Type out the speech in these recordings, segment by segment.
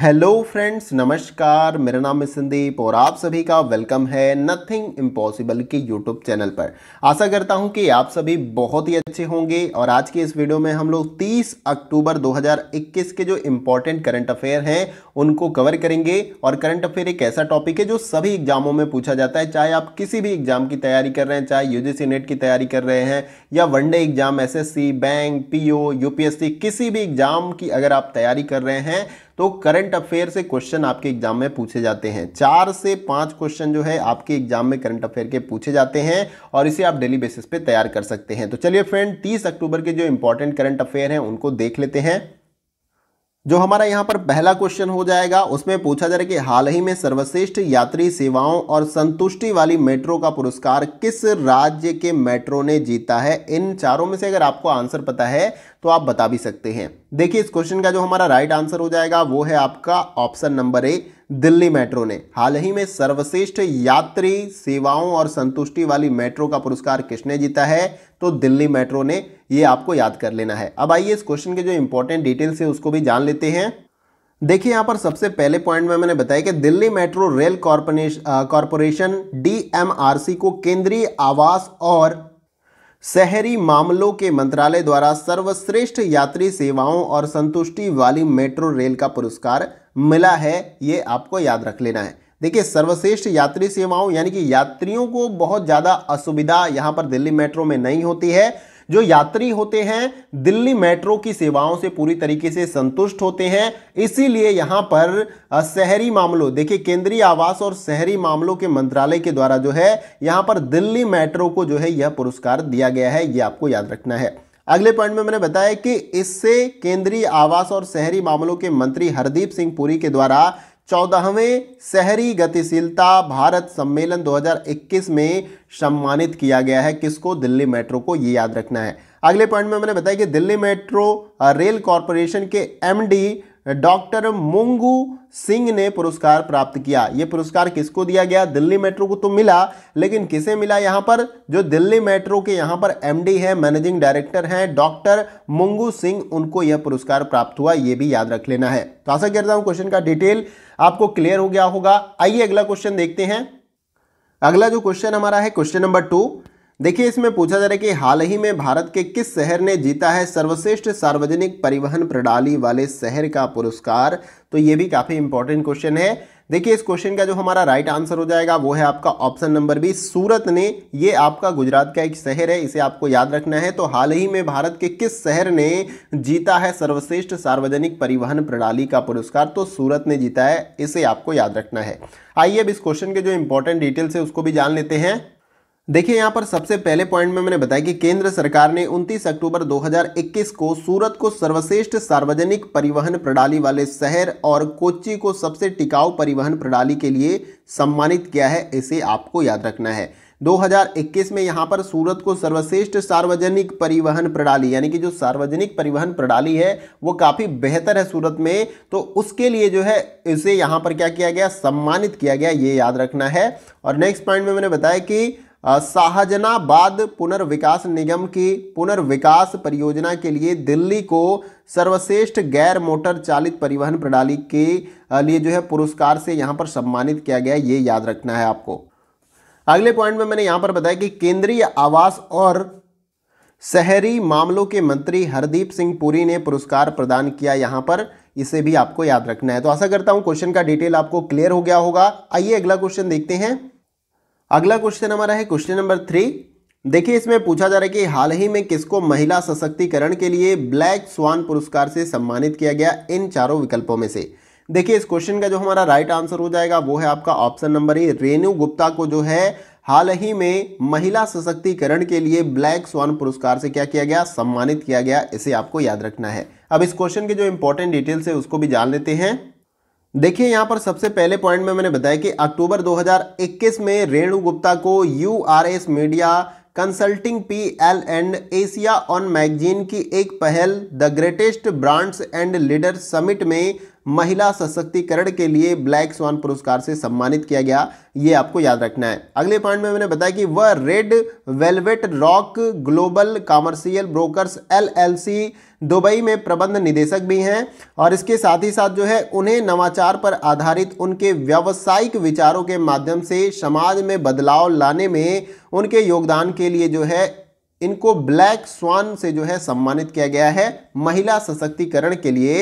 hello friends नमस्कार मेरा नाम है संदीप और आप सभी का वेलकम है नथिंग इम्पॉसिबल के यूट्यूब चैनल पर आशा करता हूं कि आप सभी बहुत ही अच्छे होंगे और आज के इस वीडियो में हम लोग 30 अक्टूबर 2021 के जो इम्पोर्टेंट करंट अफेयर हैं उनको कवर करेंगे और करंट अफेयर एक ऐसा टॉपिक है जो सभी एग्जामों में पूछा जाता है चाहे आप किसी भी एग्जाम की तैयारी कर रहे हैं चाहे यू नेट e की तैयारी कर रहे हैं या one day exam S bank P O किसी भी एग्जाम की अगर आप तैयारी कर रहे हैं तो करंट अफेयर से क्वेश्चन आपके एग्जाम में पूछे जाते हैं चार से पांच क्वेश्चन जो है आपके एग्जाम में करंट अफेयर के पूछे जाते हैं और इसे आप डेली बेसिस पे तैयार कर सकते हैं तो चलिए फ्रेंड तीस अक्टूबर के जो इंपॉर्टेंट करंट अफेयर हैं उनको देख लेते हैं जो हमारा यहाँ पर पहला क्वेश्चन हो जाएगा उसमें पूछा जा रहा है कि हाल ही में सर्वश्रेष्ठ यात्री सेवाओं और संतुष्टि वाली मेट्रो का पुरस्कार किस राज्य के मेट्रो ने जीता है इन चारों में से अगर आपको आंसर पता है तो आप बता भी सकते हैं देखिए इस क्वेश्चन का जो हमारा राइट आंसर हो जाएगा वो है आपका option number A Delhi metro ने हाल ही में सर्वश्रेष्ठ यात्री सेवाओं और संतुष्टि वाली मेट्रो का पुरस्कार किसने जीता है तो दिल्ली मेट्रो ने ये आपको याद कर लेना है अब आइए इस क्वेश्चन के जो इंपॉर्टेंट डिटेल्स है उसको भी जान लेते हैं देखिए यहाँ पर सबसे पहले पॉइंट में मैंने बताया कि Delhi metro rail corporation D को केंद्रीय आवास और शहरी मामलों के मंत्रालय द्वारा सर्वश्रेष्ठ यात्री सेवाओं और संतुष्टि वाली मेट्रो रेल का पुरस्कार मिला है ये आपको याद रख लेना है देखिए सर्वश्रेष्ठ यात्री सेवाओं यानी कि यात्रियों को बहुत ज़्यादा असुविधा यहाँ पर दिल्ली मेट्रो में नहीं होती है जो यात्री होते हैं दिल्ली मेट्रो की सेवाओं से पूरी तरीके से संतुष्ट होते हैं इसीलिए यहाँ पर शहरी मामलों देखिए केंद्रीय आवास और शहरी मामलों के मंत्रालय के द्वारा जो है यहाँ पर दिल्ली मेट्रो को जो है यह पुरस्कार दिया गया है ये आपको याद रखना है अगले पॉइंट में मैंने बताया कि इससे केंद्रीय आवास और शहरी मामलों के मंत्री हरदीप सिंह पुरी के द्वारा चौदहवें शहरी गतिशीलता भारत सम्मेलन 2021 में सम्मानित किया गया है किसको दिल्ली मेट्रो को ये याद रखना है अगले पॉइंट में मैंने बताया कि दिल्ली मेट्रो रेल कॉरपोरेशन के एमडी डॉक्टर मोंगू सिंह ने पुरस्कार प्राप्त किया ये पुरस्कार किसको दिया गया दिल्ली मेट्रो को तो मिला लेकिन किसे मिला यहाँ पर जो दिल्ली मेट्रो के यहाँ पर एमडी है मैनेजिंग डायरेक्टर हैं डॉक्टर मुंगू सिंह उनको यह पुरस्कार प्राप्त हुआ ये भी याद रख लेना है तो आशा करता हूँ क्वेश्चन का डिटेल आपको क्लियर हो गया होगा आइए अगला क्वेश्चन देखते हैं अगला जो क्वेश्चन हमारा है क्वेश्चन नंबर टू देखिए इसमें पूछा जा रहा है कि हाल ही में भारत के किस शहर ने जीता है सर्वश्रेष्ठ सार्वजनिक परिवहन प्रणाली वाले शहर का पुरस्कार तो ये भी काफ़ी इंपॉर्टेंट क्वेश्चन है देखिए इस क्वेश्चन का जो हमारा राइट आंसर हो जाएगा वो है आपका ऑप्शन नंबर बी सूरत ने ये आपका गुजरात का एक शहर है इसे आपको याद रखना है तो हाल ही में भारत के किस शहर ने जीता है सर्वश्रेष्ठ सार्वजनिक परिवहन प्रणाली का पुरस्कार तो सूरत ने जीता है इसे आपको याद रखना है आइए अब इस क्वेश्चन के जो इंपॉर्टेंट डिटेल्स है उसको भी जान लेते हैं देखिए यहाँ पर सबसे पहले पॉइंट में मैंने बताया कि केंद्र सरकार ने 29 अक्टूबर 2021 को सूरत को सर्वश्रेष्ठ सार्वजनिक परिवहन प्रणाली वाले शहर और कोच्चि को सबसे टिकाऊ परिवहन प्रणाली के लिए सम्मानित किया है इसे आपको याद रखना है 2021 में यहाँ पर सूरत को सर्वश्रेष्ठ सार्वजनिक परिवहन प्रणाली यानी कि जो सार्वजनिक परिवहन प्रणाली है वो काफ़ी बेहतर है सूरत में तो उसके लिए जो है इसे यहाँ पर क्या किया गया सम्मानित किया गया ये याद रखना है और नेक्स्ट पॉइंट में मैंने बताया कि शाहजनाबाद पुनर्विकास निगम की पुनर्विकास परियोजना के लिए दिल्ली को सर्वश्रेष्ठ गैर मोटर चालित परिवहन प्रणाली के लिए जो है पुरस्कार से यहाँ पर सम्मानित किया गया ये याद रखना है आपको अगले पॉइंट में मैंने यहाँ पर बताया कि केंद्रीय आवास और शहरी मामलों के मंत्री हरदीप सिंह पुरी ने पुरस्कार प्रदान किया यहाँ पर इसे भी आपको याद रखना है तो आशा करता हूँ क्वेश्चन का डिटेल आपको क्लियर हो गया होगा आइए अगला क्वेश्चन देखते हैं अगला क्वेश्चन हमारा है क्वेश्चन नंबर थ्री देखिए इसमें पूछा जा रहा है कि हाल ही में किसको महिला सशक्तिकरण के लिए ब्लैक स्वान पुरस्कार से सम्मानित किया गया इन चारों विकल्पों में से देखिए इस क्वेश्चन का जो हमारा राइट आंसर हो जाएगा वो है आपका option number A Renu Gupta को जो है हाल ही में महिला सशक्तिकरण के लिए ब्लैक स्वान पुरस्कार से क्या किया गया सम्मानित किया गया इसे आपको याद रखना है अब इस क्वेश्चन के जो इंपॉर्टेंट डिटेल्स है उसको भी जान लेते हैं देखिए यहाँ पर सबसे पहले पॉइंट में मैंने बताया कि अक्टूबर 2021 में रेणु गुप्ता को U media consulting P L and Asia on magazine की एक पहल the greatest brands and leader summit में महिला सशक्तिकरण के लिए ब्लैक स्वान पुरस्कार से सम्मानित किया गया ये आपको याद रखना है अगले पॉइंट में मैंने बताया कि वह red velvet rock global commercial brokers LLC Dubai में प्रबंध निदेशक भी हैं और इसके साथ ही साथ जो है उन्हें नवाचार पर आधारित उनके व्यावसायिक विचारों के माध्यम से समाज में बदलाव लाने में उनके योगदान के लिए जो है इनको ब्लैक स्वान से जो है सम्मानित किया गया है महिला सशक्तिकरण के लिए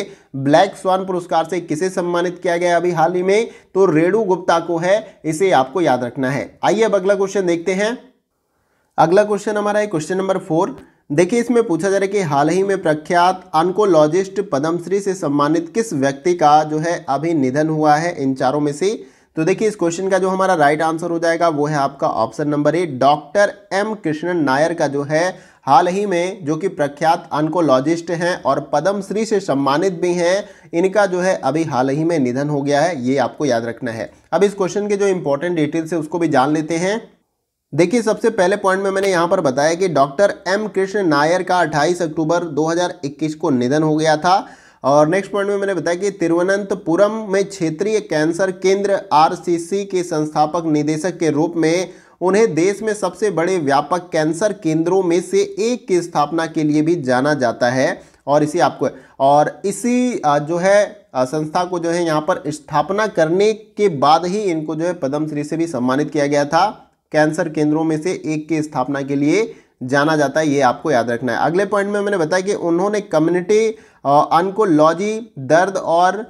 ब्लैक स्वान पुरस्कार से किसे सम्मानित किया गया अभी हाल ही में तो रेणु गुप्ता को है इसे आपको याद रखना है आइए अब अगला क्वेश्चन देखते हैं अगला क्वेश्चन हमारा है क्वेश्चन नंबर फोर देखिए इसमें पूछा जा रहा है कि हाल ही में प्रख्यात अंकोलॉजिस्ट पद्मश्री से सम्मानित किस व्यक्ति का जो है अभी निधन हुआ है इन चारों में से तो देखिए इस क्वेश्चन का जो हमारा राइट आंसर हो जाएगा वो है आपका option number A doctor M Krishnan Nair का जो है हाल ही में जो कि प्रख्यात अंकोलॉजिस्ट हैं और पद्मश्री से सम्मानित भी हैं इनका जो है अभी हाल ही में निधन हो गया है ये आपको याद रखना है अब इस क्वेश्चन के जो इंपॉर्टेंट डिटेल्स है उसको भी जान लेते हैं देखिए सबसे पहले पॉइंट में मैंने यहाँ पर बताया कि डॉक्टर एम कृष्ण नायर का 28 अक्टूबर 2021 को निधन हो गया था और नेक्स्ट पॉइंट में मैंने बताया कि तिरुवनंतपुरम में क्षेत्रीय कैंसर केंद्र आरसीसी के संस्थापक निदेशक के रूप में उन्हें देश में सबसे बड़े व्यापक कैंसर केंद्रों में से एक की स्थापना के लिए भी जाना जाता है और इसी आपको और इसी जो है संस्था को जो है यहाँ पर स्थापना करने के बाद ही इनको जो है पद्मश्री से भी सम्मानित किया गया था कैंसर केंद्रों में से एक की स्थापना के लिए जाना जाता है ये आपको याद रखना है अगले पॉइंट में मैंने बताया कि उन्होंने कम्युनिटी अनकोलॉजी दर्द और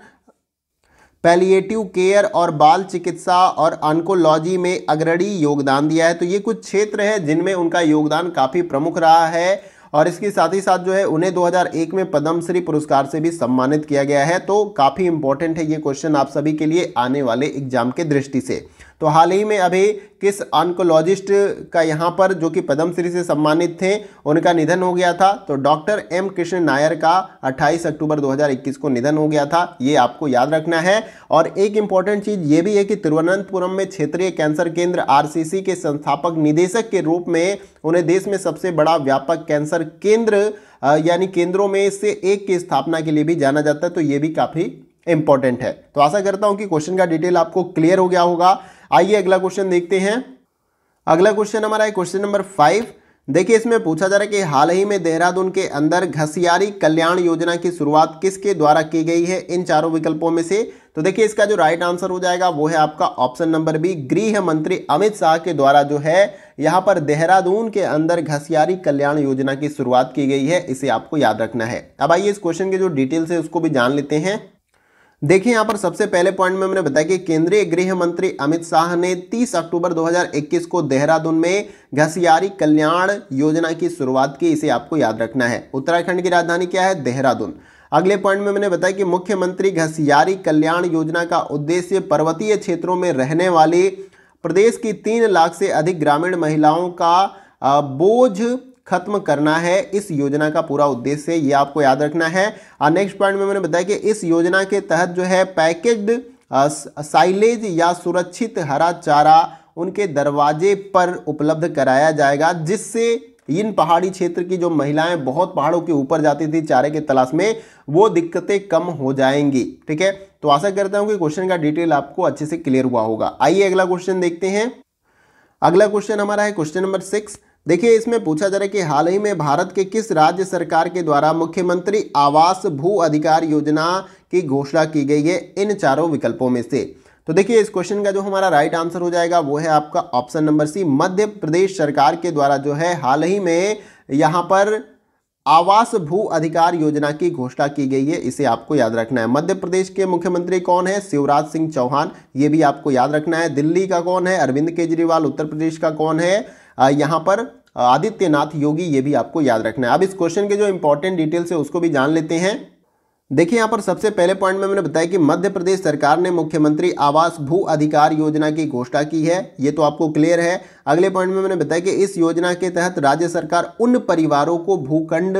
पैलिएटिव केयर और बाल चिकित्सा और अनकोलॉजी में अग्रणी योगदान दिया है तो ये कुछ क्षेत्र हैं जिनमें उनका योगदान काफ़ी प्रमुख रहा है और इसके साथ ही साथ जो है उन्हें 2001 में पद्मश्री पुरस्कार से भी सम्मानित किया गया है तो काफ़ी इंपॉर्टेंट है ये क्वेश्चन आप सभी के लिए आने वाले एग्जाम के दृष्टि से तो हाल ही में अभी किस ऑन्कोलॉजिस्ट का यहाँ पर जो कि पद्मश्री से सम्मानित थे उनका निधन हो गया था तो डॉक्टर एम कृष्ण नायर का 28 अक्टूबर 2021 को निधन हो गया था ये आपको याद रखना है और एक इम्पॉर्टेंट चीज़ ये भी है कि तिरुवनंतपुरम में क्षेत्रीय कैंसर केंद्र आर के संस्थापक निदेशक के रूप में उन्हें देश में सबसे बड़ा व्यापक कैंसर केंद्र यानी केंद्रों में से एक की स्थापना के लिए भी जाना जाता है तो ये भी काफ़ी इंपॉर्टेंट है तो आशा करता हूँ कि क्वेश्चन का डिटेल आपको क्लियर हो गया होगा आइए अगला क्वेश्चन देखते हैं अगला क्वेश्चन हमारा है क्वेश्चन नंबर फाइव देखिए इसमें पूछा जा रहा है कि हाल ही में देहरादून के अंदर घसियारी कल्याण योजना की शुरुआत किसके द्वारा की गई है इन चारों विकल्पों में से तो देखिए इसका जो राइट आंसर हो जाएगा वो है आपका ऑप्शन नंबर बी गृह मंत्री अमित शाह के द्वारा जो है यहां पर देहरादून के अंदर घसियारी कल्याण योजना की शुरुआत की गई है इसे आपको याद रखना है अब आइए इस क्वेश्चन के जो डिटेल्स है उसको भी जान लेते हैं देखिए यहाँ पर सबसे पहले पॉइंट में मैंने बताया कि केंद्रीय गृह मंत्री अमित शाह ने 30 अक्टूबर 2021 को देहरादून में घसियारी कल्याण योजना की शुरुआत की इसे आपको याद रखना है उत्तराखंड की राजधानी क्या है देहरादून अगले पॉइंट में मैंने बताया कि मुख्यमंत्री घसियारी कल्याण योजना का उद्देश्य पर्वतीय क्षेत्रों में रहने वाली प्रदेश की तीन लाख से अधिक ग्रामीण महिलाओं का बोझ खत्म करना है इस योजना का पूरा उद्देश्य ये आपको याद रखना है और नेक्स्ट पॉइंट में मैंने बताया कि इस योजना के तहत जो है पैकेज्ड साइलेज या सुरक्षित हरा चारा उनके दरवाजे पर उपलब्ध कराया जाएगा जिससे इन पहाड़ी क्षेत्र की जो महिलाएं बहुत पहाड़ों के ऊपर जाती थी चारे के तलाश में वो दिक्कतें कम हो जाएंगी ठीक है तो आशा करता हूं कि क्वेश्चन का डिटेल आपको अच्छे से क्लियर हुआ होगा आइए अगला क्वेश्चन देखते हैं अगला क्वेश्चन हमारा है क्वेश्चन नंबर सिक्स देखिए इसमें पूछा जा रहा है कि हाल ही में भारत के किस राज्य सरकार के द्वारा मुख्यमंत्री आवास भू अधिकार योजना की घोषणा की गई है इन चारों विकल्पों में से तो देखिए इस क्वेश्चन का जो हमारा राइट आंसर हो जाएगा वो है आपका ऑप्शन नंबर सी मध्य प्रदेश सरकार के द्वारा जो है हाल ही में यहाँ पर आवास भू अधिकार योजना की घोषणा की गई है इसे आपको याद रखना है मध्य प्रदेश के मुख्यमंत्री कौन है शिवराज सिंह चौहान ये भी आपको याद रखना है दिल्ली का कौन है अरविंद केजरीवाल उत्तर प्रदेश का कौन है यहाँ पर आदित्यनाथ योगी ये भी आपको याद रखना है अब इस क्वेश्चन के जो इंपॉर्टेंट डिटेल्स है उसको भी जान लेते हैं देखिए यहाँ पर सबसे पहले पॉइंट में मैंने बताया कि मध्य प्रदेश सरकार ने मुख्यमंत्री आवास भू अधिकार योजना की घोषणा की है ये तो आपको क्लियर है अगले पॉइंट में मैंने बताया कि इस योजना के तहत राज्य सरकार उन परिवारों को भूखंड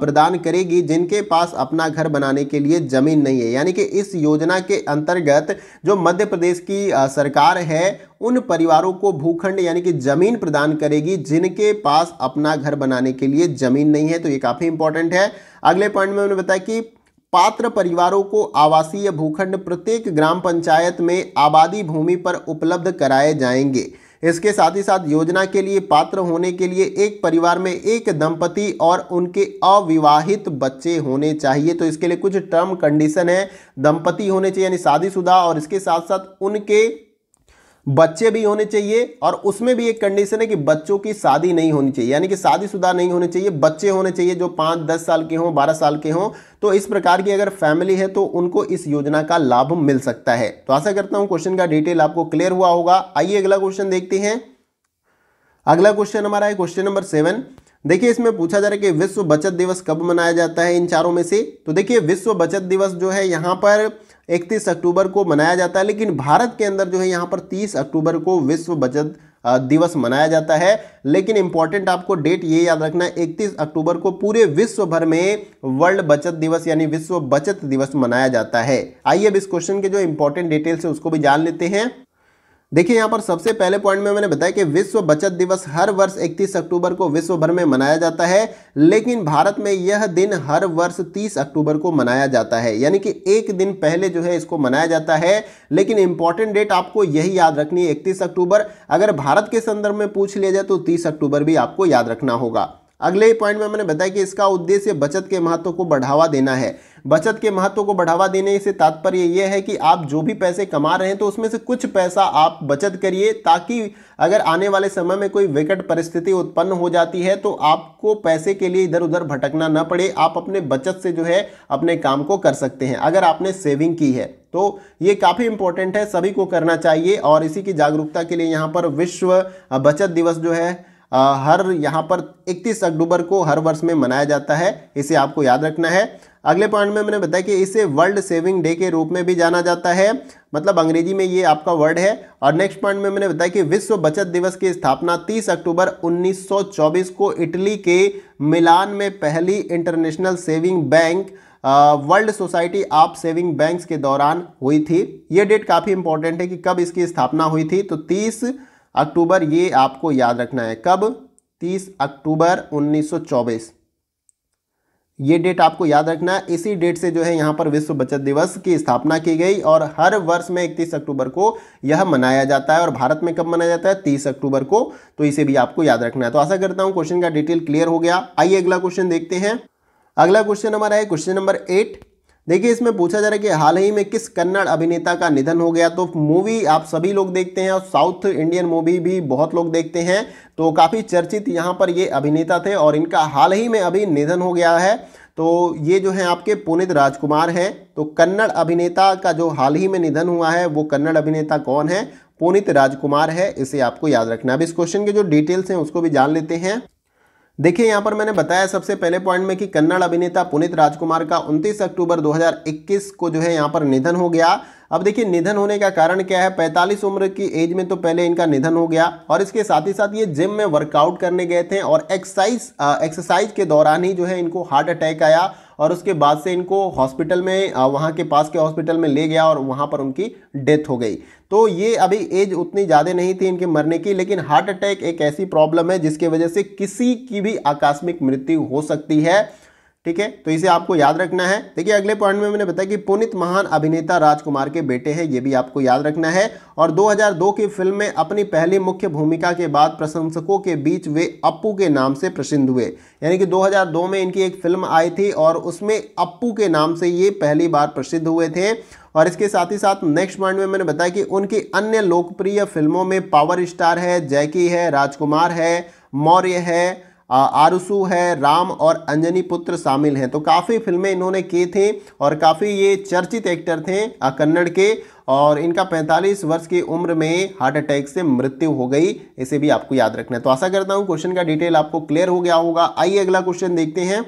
प्रदान करेगी जिनके पास अपना घर बनाने के लिए जमीन नहीं है यानी कि इस योजना के अंतर्गत जो मध्य प्रदेश की सरकार है उन परिवारों को भूखंड यानी कि जमीन प्रदान करेगी जिनके पास अपना घर बनाने के लिए जमीन नहीं है तो ये काफ़ी इंपॉर्टेंट है अगले पॉइंट में मैंने बताया कि पात्र परिवारों को आवासीय भूखंड प्रत्येक ग्राम पंचायत में आबादी भूमि पर उपलब्ध कराए जाएंगे इसके साथ ही साथ योजना के लिए पात्र होने के लिए एक परिवार में एक दंपति और उनके अविवाहित बच्चे होने चाहिए तो इसके लिए कुछ टर्म कंडीशन है दंपति होने चाहिए यानी शादीशुदा और इसके साथ साथ उनके बच्चे भी होने चाहिए और उसमें भी एक कंडीशन है कि बच्चों की शादी नहीं होनी चाहिए यानी कि शादीशुदा नहीं होने चाहिए बच्चे होने चाहिए जो पाँच दस साल के हों बारह साल के हों तो इस प्रकार की अगर फैमिली है तो उनको इस योजना का लाभ मिल सकता है तो आशा करता हूँ क्वेश्चन का डिटेल आपको क्लियर हुआ होगा आइए अगला क्वेश्चन देखते हैं अगला क्वेश्चन हमारा है क्वेश्चन नंबर सेवन देखिए इसमें पूछा जा रहा है कि विश्व बचत दिवस कब मनाया जाता है इन चारों में से तो देखिए विश्व बचत दिवस जो है यहाँ पर इकतीस अक्टूबर को मनाया जाता है लेकिन भारत के अंदर जो है यहाँ पर तीस अक्टूबर को विश्व बचत दिवस मनाया जाता है लेकिन इंपॉर्टेंट आपको डेट ये याद रखना है इकतीस अक्टूबर को पूरे विश्व भर में वर्ल्ड बचत दिवस यानी विश्व बचत दिवस मनाया जाता है आइए अब इस क्वेश्चन के जो इंपॉर्टेंट डिटेल्स है उसको भी जान लेते हैं देखिए यहाँ पर सबसे पहले पॉइंट में मैंने बताया कि विश्व बचत दिवस हर वर्ष 31 अक्टूबर को विश्व भर में मनाया जाता है लेकिन भारत में यह दिन हर वर्ष 30 अक्टूबर को मनाया जाता है यानी कि एक दिन पहले जो है इसको मनाया जाता है लेकिन इंपॉर्टेंट डेट आपको यही याद रखनी है इकतीस अक्टूबर अगर भारत के संदर्भ में पूछ लिया जाए तो तीस अक्टूबर भी आपको याद रखना होगा अगले ही पॉइंट में मैंने बताया कि इसका उद्देश्य बचत के महत्व को बढ़ावा देना है बचत के महत्व को बढ़ावा देने से तात्पर्य यह है कि आप जो भी पैसे कमा रहे हैं तो उसमें से कुछ पैसा आप बचत करिए ताकि अगर आने वाले समय में कोई विकट परिस्थिति उत्पन्न हो जाती है तो आपको पैसे के लिए इधर उधर भटकना न पड़े आप अपने बचत से जो है अपने काम को कर सकते हैं अगर आपने सेविंग की है तो ये काफ़ी इंपॉर्टेंट है सभी को करना चाहिए और इसी की जागरूकता के लिए यहाँ पर विश्व बचत दिवस जो है हर यहाँ पर 31 अक्टूबर को हर वर्ष में मनाया जाता है इसे आपको याद रखना है अगले पॉइंट में मैंने बताया कि इसे वर्ल्ड सेविंग डे के रूप में भी जाना जाता है मतलब अंग्रेजी में ये आपका वर्ड है और नेक्स्ट पॉइंट में मैंने बताया कि विश्व बचत दिवस की स्थापना 30 अक्टूबर 1924 को इटली के मिलान में पहली international saving bank world society of saving banks के दौरान हुई थी ये डेट काफ़ी इंपॉर्टेंट है कि कब इसकी स्थापना हुई थी तो तीस अक्टूबर ये आपको याद रखना है कब 30 अक्टूबर 1924 ये डेट आपको याद रखना है इसी डेट से जो है यहाँ पर विश्व बचत दिवस की स्थापना की गई और हर वर्ष में 31 अक्टूबर को यह मनाया जाता है और भारत में कब मनाया जाता है 30 अक्टूबर को तो इसे भी आपको याद रखना है तो आशा करता हूँ क्वेश्चन का डिटेल क्लियर हो गया आइए अगला क्वेश्चन देखते हैं अगला क्वेश्चन हमारा है क्वेश्चन नंबर एट देखिए इसमें पूछा जा रहा है कि हाल ही में किस कन्नड़ अभिनेता का निधन हो गया तो मूवी आप सभी लोग देखते हैं और साउथ इंडियन मूवी भी बहुत लोग देखते हैं तो काफ़ी चर्चित यहाँ पर ये अभिनेता थे और इनका हाल ही में अभी निधन हो गया है तो ये जो है आपके पुनित राजकुमार हैं तो कन्नड़ अभिनेता का जो हाल ही में निधन हुआ है वो कन्नड़ अभिनेता कौन है पुनित राजकुमार है इसे आपको याद रखना अब इस क्वेश्चन के जो डिटेल्स हैं उसको भी जान लेते हैं देखिए यहाँ पर मैंने बताया सबसे पहले पॉइंट में कि कन्नड़ अभिनेता पुनित राजकुमार का 29 अक्टूबर 2021 को जो है यहाँ पर निधन हो गया अब देखिए निधन होने का कारण क्या है 45 उम्र की एज में तो पहले इनका निधन हो गया और इसके साथ ही साथ ये जिम में वर्कआउट करने गए थे और एक्सरसाइज एक्सरसाइज के दौरान ही जो है इनको हार्ट अटैक आया और उसके बाद से इनको हॉस्पिटल में वहाँ के पास के हॉस्पिटल में ले गया और वहाँ पर उनकी डेथ हो गई तो ये अभी एज उतनी ज़्यादा नहीं थी इनके मरने की लेकिन हार्ट अटैक एक ऐसी प्रॉब्लम है जिसकी वजह से किसी की भी आकस्मिक मृत्यु हो सकती है ठीक है तो इसे आपको याद रखना है देखिए अगले पॉइंट में मैंने बताया कि पुनित महान अभिनेता राजकुमार के बेटे हैं ये भी आपको याद रखना है और 2002 की फिल्म में अपनी पहली मुख्य भूमिका के बाद प्रशंसकों के बीच वे अप्पू के नाम से प्रसिद्ध हुए यानी कि 2002 में इनकी एक फिल्म आई थी और उसमें अप्पू के नाम से ये पहली बार प्रसिद्ध हुए थे और इसके साथ ही साथ नेक्स्ट पॉइंट में मैंने बताया कि उनकी अन्य लोकप्रिय फिल्मों में पावर स्टार है जैकी है राजकुमार है मौर्य है आरुसु है राम और अंजनी पुत्र शामिल हैं तो काफ़ी फिल्में इन्होंने की थी और काफ़ी ये चर्चित एक्टर थे कन्नड़ के और इनका 45 वर्ष की उम्र में हार्ट अटैक से मृत्यु हो गई इसे भी आपको याद रखना है तो आशा करता हूँ क्वेश्चन का डिटेल आपको क्लियर हो गया होगा आइए अगला क्वेश्चन देखते हैं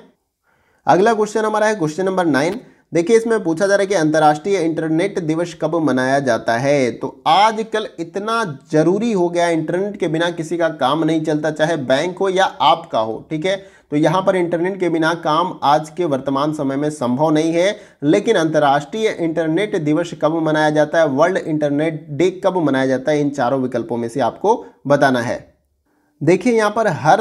अगला क्वेश्चन हमारा है क्वेश्चन नंबर नाइन देखिए इसमें पूछा जा रहा है कि अंतर्राष्ट्रीय इंटरनेट दिवस कब मनाया जाता है तो आजकल इतना ज़रूरी हो गया इंटरनेट के बिना किसी का काम नहीं चलता चाहे बैंक हो या आपका हो ठीक है तो यहाँ पर इंटरनेट के बिना काम आज के वर्तमान समय में संभव नहीं है लेकिन अंतर्राष्ट्रीय इंटरनेट दिवस कब मनाया जाता है वर्ल्ड इंटरनेट डे कब मनाया जाता है इन चारों विकल्पों में से आपको बताना है देखिए यहाँ पर हर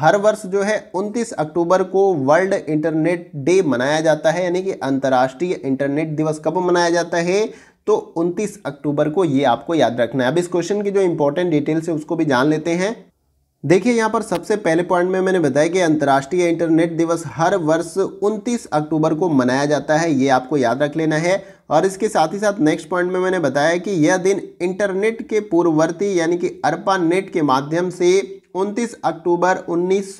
हर वर्ष जो है 29 अक्टूबर को वर्ल्ड इंटरनेट डे मनाया जाता है यानी कि अंतर्राष्ट्रीय इंटरनेट दिवस कब मनाया जाता है तो 29 अक्टूबर को ये आपको याद रखना है अब इस क्वेश्चन की जो इंपॉर्टेंट डिटेल्स है उसको भी जान लेते हैं देखिए यहाँ पर सबसे पहले पॉइंट में मैंने बताया कि अंतर्राष्ट्रीय इंटरनेट दिवस हर वर्ष 29 अक्टूबर को मनाया जाता है ये आपको याद रख लेना है और इसके साथ ही साथ नेक्स्ट पॉइंट में मैंने बताया कि यह दिन इंटरनेट के पूर्ववर्ती यानी कि अरपा नेट के माध्यम से 29 अक्टूबर उन्नीस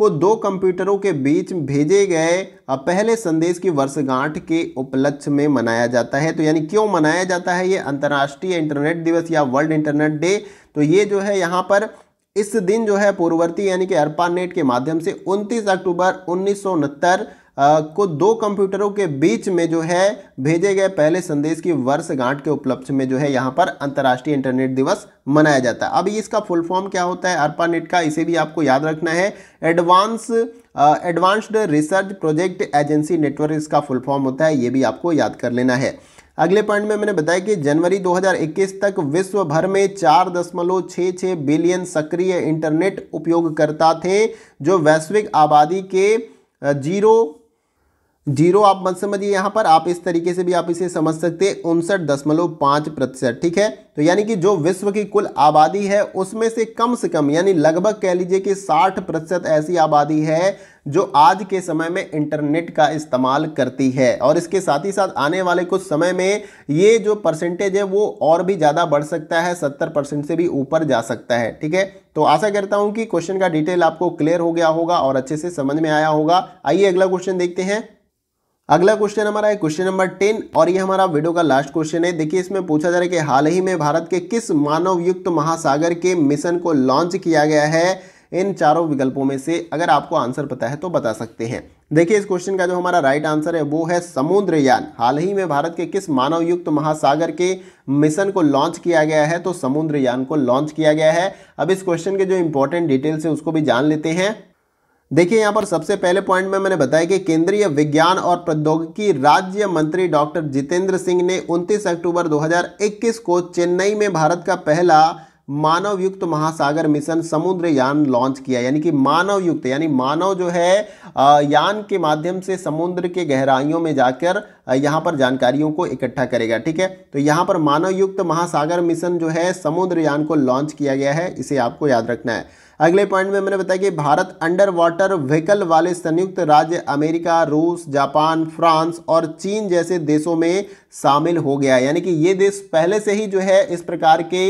को दो कंप्यूटरों के बीच भेजे गए पहले संदेश की वर्षगांठ के उपलक्ष्य में मनाया जाता है तो यानी क्यों मनाया जाता है ये अंतर्राष्ट्रीय इंटरनेट दिवस या वर्ल्ड इंटरनेट डे तो ये जो है यहाँ पर इस दिन जो है पूर्ववर्ती यानी कि अरपा नेट के माध्यम से 29 अक्टूबर उन्नीस को दो कंप्यूटरों के बीच में जो है भेजे गए पहले संदेश की वर्षगांठ के उपलक्ष्य में जो है यहाँ पर अंतर्राष्ट्रीय इंटरनेट दिवस मनाया जाता है अब इसका फुल फॉर्म क्या होता है अर्पानेट का इसे भी आपको याद रखना है advance advanced research project agency network इसका फुल फॉर्म होता है ये भी आपको याद कर लेना है अगले पॉइंट में मैंने बताया कि जनवरी 2021 तक विश्व भर में चार दशमलव छः छः बिलियन सक्रिय इंटरनेट उपयोगकर्ता थे जो वैश्विक आबादी के जीरो जीरो आप मत समझिए यहाँ पर आप इस तरीके से भी आप इसे समझ सकते हैं उनसठ दशमलव पाँच प्रतिशत ठीक है तो यानी कि जो विश्व की कुल आबादी है उसमें से कम से कम यानी लगभग कह लीजिए कि साठ प्रतिशत ऐसी आबादी है जो आज के समय में इंटरनेट का इस्तेमाल करती है और इसके साथ ही साथ आने वाले कुछ समय में ये जो परसेंटेज है वो और भी ज़्यादा बढ़ सकता है सत्तर परसेंट से भी ऊपर जा सकता है ठीक है तो आशा करता हूँ कि क्वेश्चन का डिटेल आपको क्लियर हो गया होगा और अच्छे से समझ में आया होगा आइए अगला क्वेश्चन देखते हैं अगला क्वेश्चन हमारा है क्वेश्चन नंबर टेन और ये हमारा वीडियो का लास्ट क्वेश्चन है देखिए इसमें पूछा जा रहा है कि हाल ही में भारत के किस मानव युक्त महासागर के मिशन को लॉन्च किया गया है इन चारों विकल्पों में से अगर आपको आंसर पता है तो बता सकते हैं देखिए इस क्वेश्चन का जो हमारा राइट आंसर है वो है समुद्रयान हाल ही में भारत के किस मानव युक्त महासागर के मिशन को लॉन्च किया गया है तो समुद्रयान को लॉन्च किया गया है अब इस क्वेश्चन के जो इंपॉर्टेंट डिटेल्स है उसको भी जान लेते हैं देखिए यहाँ पर सबसे पहले पॉइंट में मैंने बताया कि केंद्रीय विज्ञान और प्रौद्योगिकी राज्य मंत्री डॉक्टर जितेंद्र सिंह ने 29 अक्टूबर 2021 को चेन्नई में भारत का पहला मानव युक्त महासागर मिशन समुद्र यान लॉन्च किया यानी कि मानव युक्त यानी मानव जो है यान के माध्यम से समुद्र के गहराइयों में जाकर यहाँ पर जानकारियों को इकट्ठा करेगा ठीक है तो यहाँ पर मानव युक्त महासागर मिशन जो है समुद्र यान को लॉन्च किया गया है इसे आपको याद रखना है अगले पॉइंट में मैंने बताया कि भारत अंडर वाटर व्हीकल वाले संयुक्त राज्य अमेरिका रूस जापान फ्रांस और चीन जैसे देशों में शामिल हो गया यानी कि ये देश पहले से ही जो है इस प्रकार के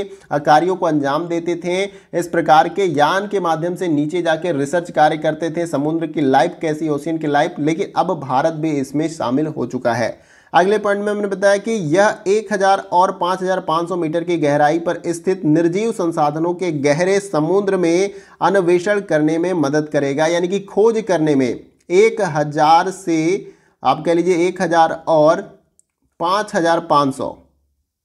कार्यों को अंजाम देते थे इस प्रकार के यान के माध्यम से नीचे जाके रिसर्च कार्य करते थे समुद्र की लाइफ कैसी ओशियन की लाइफ लेकिन अब भारत भी इसमें शामिल हो चुका है है अगले पॉइंट में हमने बताया कि यह 1000 और 5500 मीटर की गहराई पर स्थित निर्जीव संसाधनों के गहरे समुद्र में अन्वेषण करने में मदद करेगा यानी कि खोज करने में 1000 से आप कह लीजिए 1000 और 5500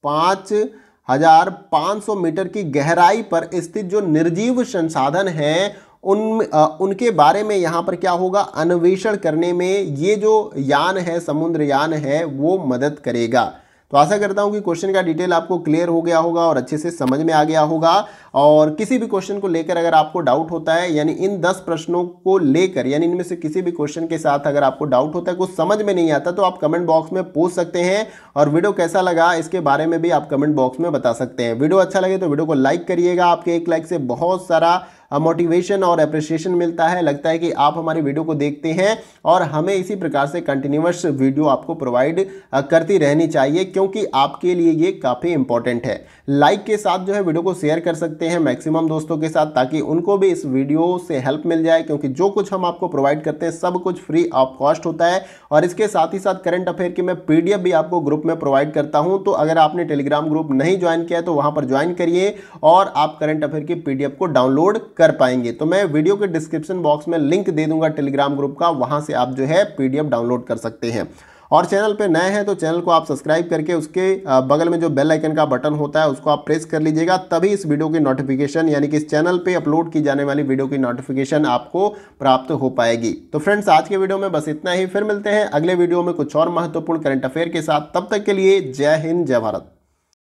5500 मीटर की गहराई पर स्थित जो निर्जीव संसाधन हैं उन आ, उनके बारे में यहाँ पर क्या होगा अन्वेषण करने में ये जो यान है समुद्र यान है वो मदद करेगा तो आशा करता हूँ कि क्वेश्चन का डिटेल आपको क्लियर हो गया होगा और अच्छे से समझ में आ गया होगा और किसी भी क्वेश्चन को लेकर अगर आपको डाउट होता है यानी इन दस प्रश्नों को लेकर यानी इनमें से किसी भी क्वेश्चन के साथ अगर आपको डाउट होता है कुछ समझ में नहीं आता तो आप कमेंट बॉक्स में पूछ सकते हैं और वीडियो कैसा लगा इसके बारे में भी आप कमेंट बॉक्स में बता सकते हैं वीडियो अच्छा लगे तो वीडियो को लाइक करिएगा आपके एक लाइक से बहुत सारा मोटिवेशन और अप्रिसिएशन मिलता है लगता है कि आप हमारी वीडियो को देखते हैं और हमें इसी प्रकार से कंटिन्यूस वीडियो आपको प्रोवाइड करती रहनी चाहिए क्योंकि आपके लिए ये काफ़ी इंपॉर्टेंट है लाइक के साथ जो है वीडियो को शेयर कर सकते हैं मैक्सिमम दोस्तों के साथ ताकि उनको भी इस वीडियो से हेल्प मिल जाए क्योंकि जो कुछ हम आपको प्रोवाइड करते हैं सब कुछ फ्री ऑफ कॉस्ट होता है और इसके साथ ही साथ करंट अफेयर की मैं पी भी आपको ग्रुप में प्रोवाइड करता हूँ तो अगर आपने टेलीग्राम ग्रुप नहीं ज्वाइन किया तो वहाँ पर ज्वाइन करिए और आप करंट अफेयर की पी को डाउनलोड कर पाएंगे तो मैं वीडियो के डिस्क्रिप्शन बॉक्स में लिंक दे दूंगा टेलीग्राम ग्रुप का वहां से आप जो है पीडीएफ डाउनलोड कर सकते हैं और चैनल पे नए हैं तो चैनल को आप सब्सक्राइब करके उसके बगल में जो बेल आइकन का बटन होता है उसको आप प्रेस कर लीजिएगा तभी इस वीडियो की नोटिफिकेशन यानी कि इस चैनल पे अपलोड की जाने वाली वीडियो की नोटिफिकेशन आपको प्राप्त हो पाएगी तो फ्रेंड्स आज के वीडियो में बस इतना ही फिर मिलते हैं अगले वीडियो में कुछ और महत्वपूर्ण करंट अफेयर के साथ तब तक के लिए जय हिंद जय भारत